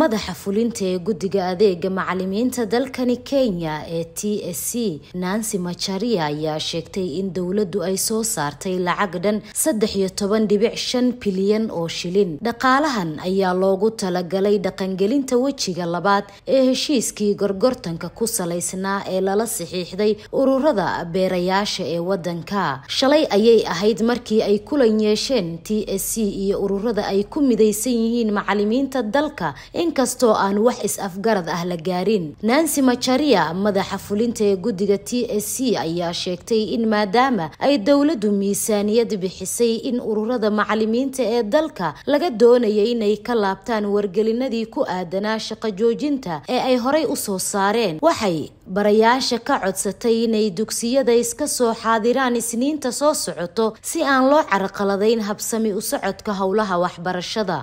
madaxa fulinta ee guddiga adeega macalimiinta dalkani kenya ee t s c nancy macharia ayaa sheegtay in dowladdu ay soo saartay lacag dhan saddex iyo toban dhibic shan bilyan oo shilin dhaqaalahan ayaa loogu talagalay dhaqangelinta wejiga labaad ee heshiiskii gorgortanka ku salaysnaa ee lala saxiixday ururada beerayaasha ee waddanka shalay ayay ahayd markii ay kulan yeesheen t s c iyo ururada ay ku midaysan yihiin macalimiinta dalka inkastoo aan wax is-afgarad ah la gaarin nancy macharia madaxa fulinta ee guddiga t s c ayaa sheegtay in maadaama ay dowladdu miisaaniyad bixisay in ururada macalimiinta ee dalka laga doonaya inay ka laabtaan wargelinadii ku aadanaa shaqo joojinta ee ay horay u soo saareen waxay barayaasha ka codsatay inay dugsiyada iska soo xaadiraan isniinta soo socoto si aan loo carqaladayn habsami u socodka howlaha waxbarashada